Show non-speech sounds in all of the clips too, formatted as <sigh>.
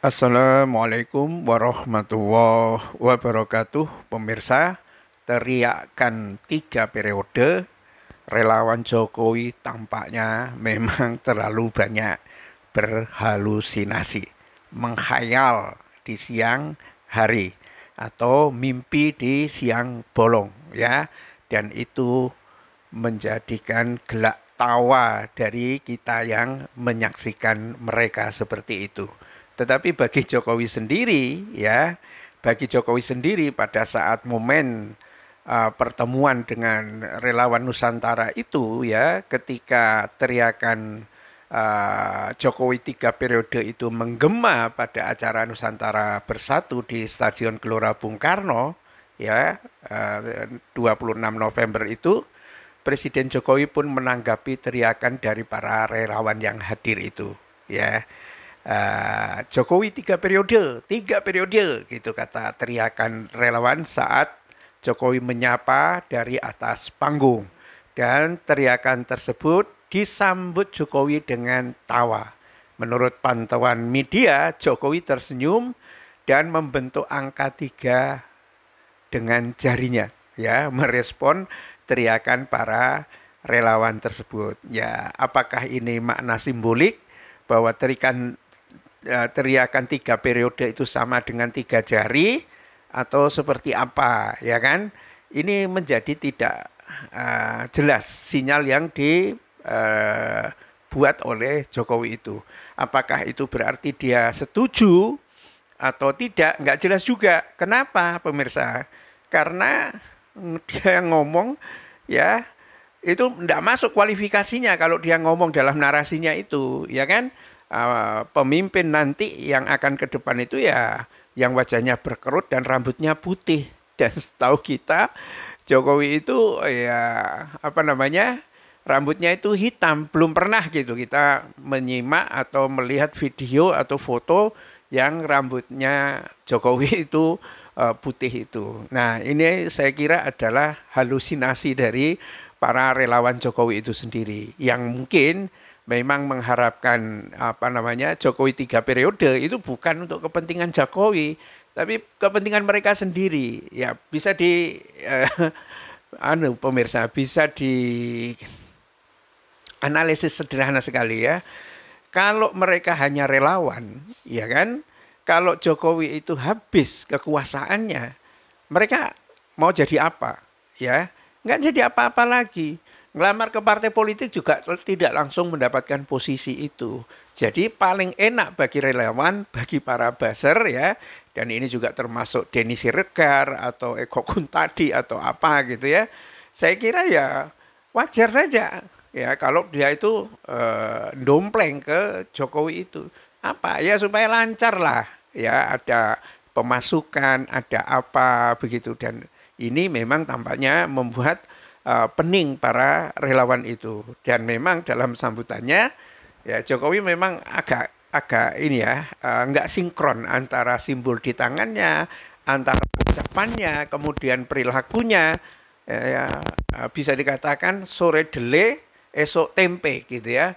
Assalamualaikum warahmatullahi wabarakatuh Pemirsa, teriakan tiga periode Relawan Jokowi tampaknya memang terlalu banyak berhalusinasi Menghayal di siang hari Atau mimpi di siang bolong ya Dan itu menjadikan gelak tawa dari kita yang menyaksikan mereka seperti itu tetapi bagi Jokowi sendiri ya, bagi Jokowi sendiri pada saat momen uh, pertemuan dengan relawan Nusantara itu ya, ketika teriakan uh, Jokowi tiga periode itu menggema pada acara Nusantara Bersatu di Stadion Gelora Bung Karno ya uh, 26 November itu Presiden Jokowi pun menanggapi teriakan dari para relawan yang hadir itu ya uh, Jokowi tiga periode, tiga periode gitu kata teriakan relawan saat Jokowi menyapa dari atas panggung dan teriakan tersebut disambut Jokowi dengan tawa. Menurut pantauan media, Jokowi tersenyum dan membentuk angka tiga dengan jarinya ya merespon teriakan para relawan tersebut. Ya, apakah ini makna simbolik bahwa terikan Ya, teriakan tiga periode itu sama dengan tiga jari atau seperti apa ya kan ini menjadi tidak uh, jelas sinyal yang dibuat eh, oleh Jokowi itu apakah itu berarti dia setuju atau tidak nggak jelas juga kenapa pemirsa karena dia ngomong ya itu tidak masuk kualifikasinya kalau dia ngomong dalam narasinya itu ya kan Eh, pemimpin nanti yang akan ke depan itu ya yang wajahnya berkerut dan rambutnya putih. <laughs> Dan setahu kita Jokowi itu ya apa namanya? rambutnya itu hitam. Belum pernah gitu kita menyimak atau melihat video atau foto yang rambutnya Jokowi <laughs> itu eh, putih itu. Nah, ini saya kira adalah halusinasi dari para relawan Jokowi itu sendiri yang mungkin memang mengharapkan apa namanya Jokowi tiga periode itu bukan untuk kepentingan Jokowi tapi kepentingan mereka sendiri ya bisa di eh, <laughs> anu pemirsa bisa di analisis sederhana sekali ya kalau mereka hanya relawan ya kan kalau Jokowi itu habis kekuasaannya mereka mau jadi apa ya nggak jadi apa-apa lagi Ngelamar ke partai politik juga tidak langsung mendapatkan posisi itu. Jadi paling enak bagi relawan, bagi para baser ya, dan ini juga termasuk Denny Siregar atau Eko Kuntadi atau apa gitu ya. Saya kira ya wajar saja ya kalau dia itu eh, dompleng ke Jokowi itu. Apa? Ya supaya lancar lah ya ada pemasukan, ada apa begitu dan ini memang tampaknya membuat uh, pening para relawan itu. Dan memang dalam sambutannya ya Jokowi memang agak agak ini ya uh, nggak sinkron antara simbol di tangannya, antara ucapannya, kemudian perilakunya ya, ya eh, bisa dikatakan sore dele esok tempe gitu ya.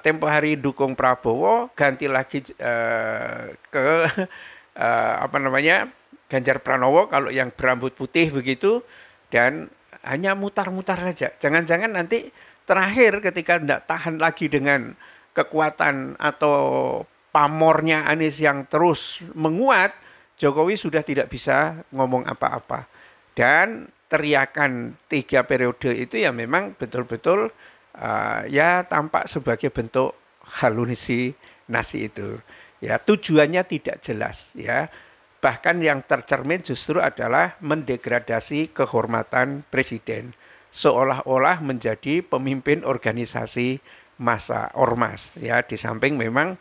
tempo hari dukung Prabowo ganti lagi uh, ke uh, apa namanya Ganjar Pranowo kalau yang berambut putih begitu dan hanya mutar-mutar saja. Jangan-jangan nanti terakhir ketika tidak tahan lagi dengan kekuatan atau pamornya Anies yang terus menguat, Jokowi sudah tidak bisa ngomong apa-apa. Dan teriakan tiga periode itu ya memang betul-betul uh, ya tampak sebagai bentuk halusinasi nasi itu. Ya tujuannya tidak jelas ya. Bahkan yang tercermin justru adalah mendegradasi kehormatan presiden seolah-olah menjadi pemimpin organisasi masa ormas ya di samping memang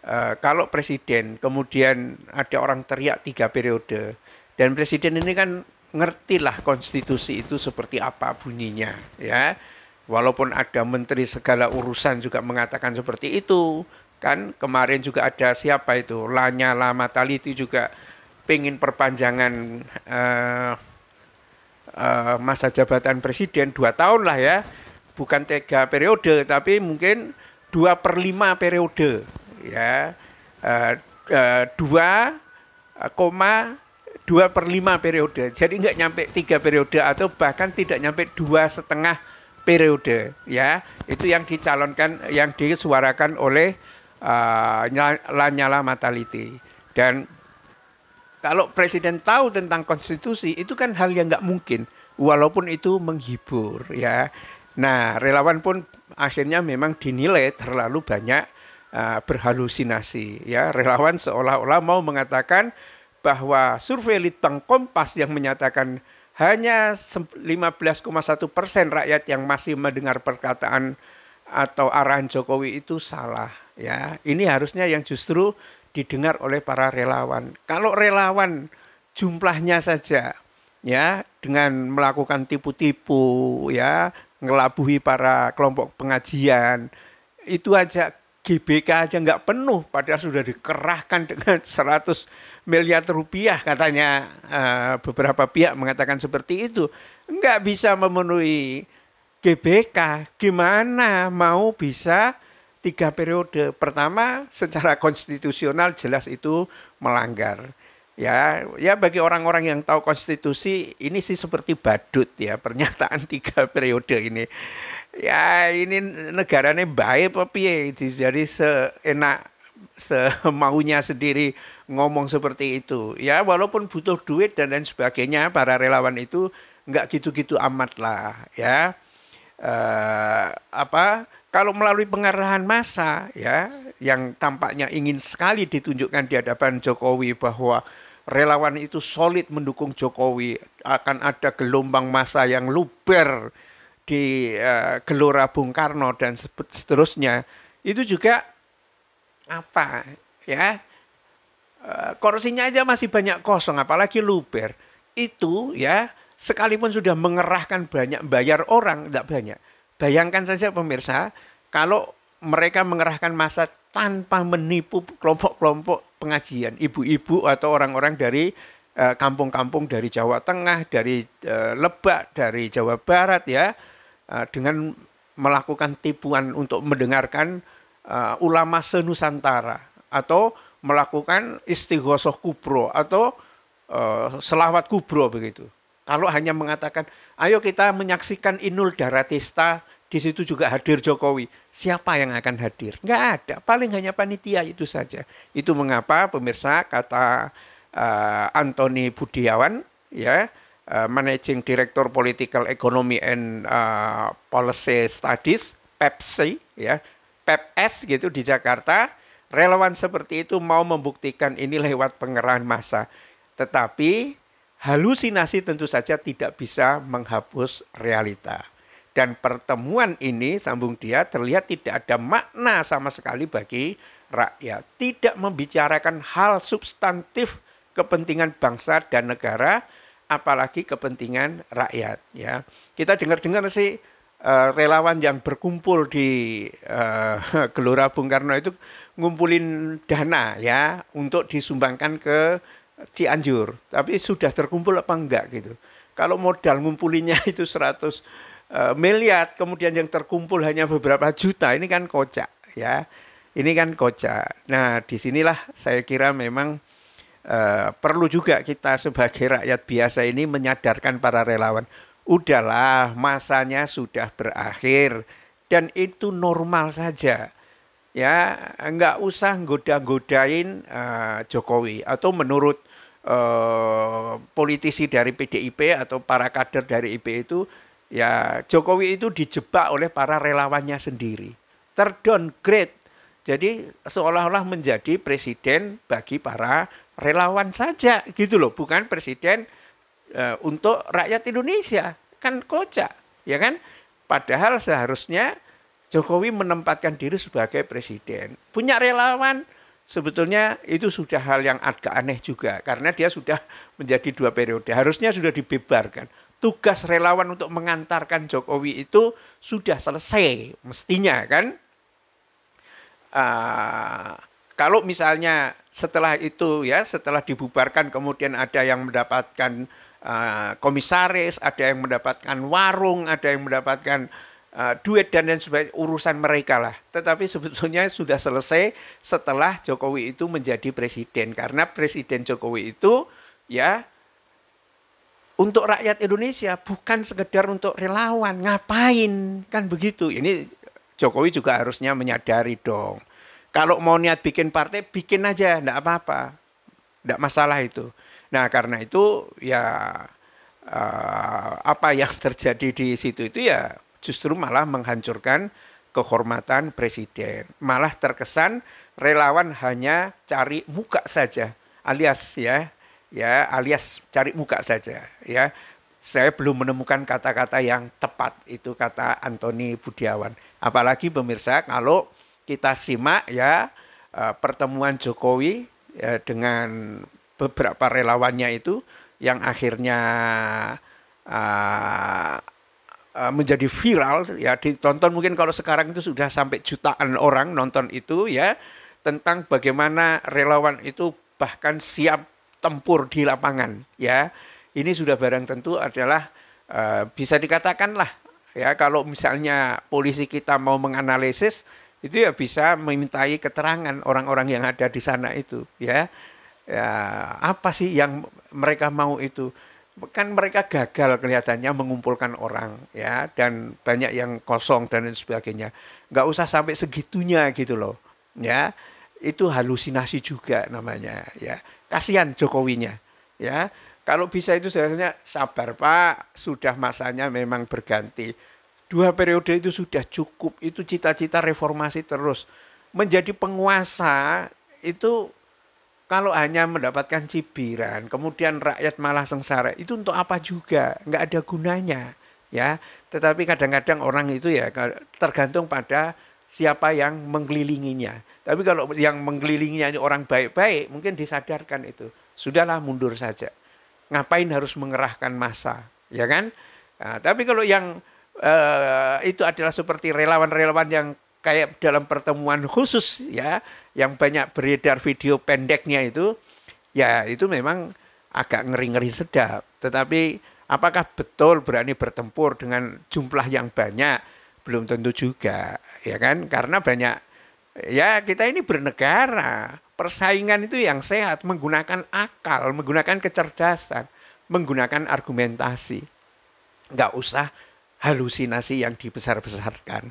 e, kalau presiden kemudian ada orang teriak tiga periode dan presiden ini kan ngertilah konstitusi itu seperti apa bunyinya ya walaupun ada menteri segala urusan juga mengatakan seperti itu kan kemarin juga ada siapa itu lanyala Mataliti juga pengen perpanjangan uh, uh, masa jabatan presiden dua tahun lah ya bukan tiga periode tapi mungkin dua per lima periode ya eh, dua koma dua per lima periode jadi nggak nyampe tiga periode atau bahkan tidak nyampe dua setengah periode ya itu yang dicalonkan yang disuarakan oleh uh, Lanyala Mataliti dan kalau presiden tahu tentang konstitusi itu kan hal yang nggak mungkin, walaupun itu menghibur ya. Nah relawan pun akhirnya memang dinilai terlalu banyak uh, berhalusinasi ya. Relawan seolah-olah mau mengatakan bahwa survei Litbang Kompas yang menyatakan hanya 15,1 persen rakyat yang masih mendengar perkataan atau arahan Jokowi itu salah ya ini harusnya yang justru didengar oleh para relawan. Kalau relawan jumlahnya saja ya dengan melakukan tipu-tipu ya ngelabuhi para kelompok pengajian itu aja GBK aja nggak penuh padahal sudah dikerahkan dengan 100 <laughs> miliar rupiah katanya uh, beberapa pihak mengatakan seperti itu nggak bisa memenuhi GBK gimana mau bisa tiga periode. Pertama, secara konstitusional jelas itu melanggar. Ya, ya bagi orang-orang yang tahu konstitusi ini sih seperti badut ya pernyataan <laughs> tiga periode ini. Ya ini negaranya baik tapi Jadi seenak semaunya sendiri ngomong seperti itu. Ya walaupun butuh duit dan lain sebagainya para relawan itu nggak gitu-gitu amat lah ya. eh, apa kalau melalui pengarahan massa ya yang tampaknya ingin sekali ditunjukkan di hadapan Jokowi bahwa relawan itu solid mendukung Jokowi akan ada gelombang massa yang luber di uh, gelora Bung Karno dan seterusnya itu juga apa ya uh, eh, kursinya aja masih banyak kosong apalagi luber itu ya sekalipun sudah mengerahkan banyak bayar orang tidak banyak Bayangkan saja pemirsa, kalau mereka mengerahkan masa tanpa menipu kelompok-kelompok pengajian, ibu-ibu atau orang-orang dari eh, kampung-kampung dari Jawa Tengah, dari eh, Lebak, dari Jawa Barat ya, eh, dengan melakukan tipuan untuk mendengarkan ulama senusantara atau melakukan istighosoh kubro atau selawat kubro begitu. Kalau hanya mengatakan, ayo kita menyaksikan Inul Daratista, di situ juga hadir Jokowi. Siapa yang akan hadir? Enggak ada, paling hanya panitia itu saja. Itu mengapa pemirsa kata uh, Anthony Budiawan, ya, uh, Managing Director Political Economy and uh, Policy Studies, Pepsi, ya, PEPS gitu di Jakarta, relawan seperti itu mau membuktikan ini lewat pengerahan massa. Tetapi halusinasi tentu saja tidak bisa menghapus realita. Dan pertemuan ini, sambung dia, terlihat tidak ada makna sama sekali bagi rakyat. Tidak membicarakan hal substantif kepentingan bangsa dan negara, apalagi kepentingan rakyat. Ya, Kita dengar-dengar sih eh, relawan yang berkumpul di uh, <laughs> Gelora Bung Karno itu ngumpulin dana ya untuk disumbangkan ke Cianjur, tapi sudah terkumpul apa enggak gitu. Kalau modal ngumpulinya <laughs> itu 100 eh, miliar, kemudian yang terkumpul hanya beberapa juta, ini kan kocak ya. Ini kan kocak. Nah, disinilah saya kira memang Uh, perlu juga kita sebagai rakyat biasa ini menyadarkan para relawan, udahlah masanya sudah berakhir dan itu normal saja ya nggak usah goda-godain uh, eh, Jokowi atau menurut uh, politisi dari PDIP atau para kader dari IP itu ya Jokowi itu dijebak oleh para relawannya sendiri terdowngrade jadi seolah-olah menjadi presiden bagi para relawan saja gitu loh bukan presiden uh, untuk rakyat Indonesia kan kocak ya kan padahal seharusnya Jokowi menempatkan diri sebagai presiden. Punya relawan sebetulnya itu sudah hal yang agak aneh juga karena dia sudah <laughs> menjadi dua periode. Harusnya sudah dibebarkan. Tugas relawan untuk mengantarkan Jokowi itu sudah selesai mestinya kan. Uh, kalau misalnya setelah itu ya setelah dibubarkan kemudian ada yang mendapatkan uh, komisaris, ada yang mendapatkan warung, ada yang mendapatkan Eh, duit dan lain sebagainya urusan mereka lah. Tetapi sebetulnya sudah selesai setelah Jokowi itu menjadi presiden karena presiden Jokowi itu ya untuk rakyat Indonesia bukan sekedar untuk relawan ngapain kan begitu. Ini Jokowi juga harusnya menyadari dong. Kalau mau niat bikin partai bikin aja enggak apa-apa. Enggak masalah itu. Nah, karena itu ya uh, apa yang terjadi di situ itu ya justru malah menghancurkan kehormatan presiden. Malah terkesan relawan hanya cari muka saja alias ya ya alias cari muka saja ya saya belum menemukan kata-kata yang tepat itu kata Antoni Budiawan apalagi pemirsa kalau kita simak ya eh, pertemuan Jokowi ya, dengan beberapa relawannya itu yang akhirnya uh, Eh, menjadi viral ya ditonton mungkin kalau sekarang itu sudah sampai jutaan orang nonton itu ya tentang bagaimana relawan itu bahkan siap tempur di lapangan ya ini sudah barang tentu adalah uh, bisa lah ya kalau misalnya polisi kita mau menganalisis itu ya bisa memintai keterangan orang-orang yang ada di sana itu ya ya apa sih yang mereka mau itu kan mereka gagal kelihatannya mengumpulkan orang ya dan banyak yang kosong dan sebagainya nggak usah sampai segitunya gitu loh ya itu halusinasi juga namanya ya kasihan Jokowinya ya kalau bisa itu seharusnya sabar Pak sudah masanya memang berganti dua periode itu sudah cukup itu cita-cita reformasi terus menjadi penguasa itu kalau hanya mendapatkan cibiran, kemudian rakyat malah sengsara, itu untuk apa juga? Nggak ada gunanya, ya. Tetapi kadang-kadang orang itu ya tergantung pada siapa yang menggelilinginya. Tapi kalau yang mengelilinginya orang baik-baik, mungkin disadarkan itu. Sudahlah mundur saja. Ngapain harus mengerahkan masa, ya kan? Nah, tapi kalau yang eh, itu adalah seperti relawan-relawan yang kayak dalam pertemuan khusus ya yang banyak beredar video pendeknya itu ya itu memang agak ngeri-ngeri sedap. Tetapi apakah betul berani bertempur dengan jumlah yang banyak? Belum tentu juga, ya kan? Karena banyak ya kita ini bernegara. Persaingan itu yang sehat menggunakan akal, menggunakan kecerdasan, menggunakan argumentasi. nggak usah halusinasi yang dibesar-besarkan.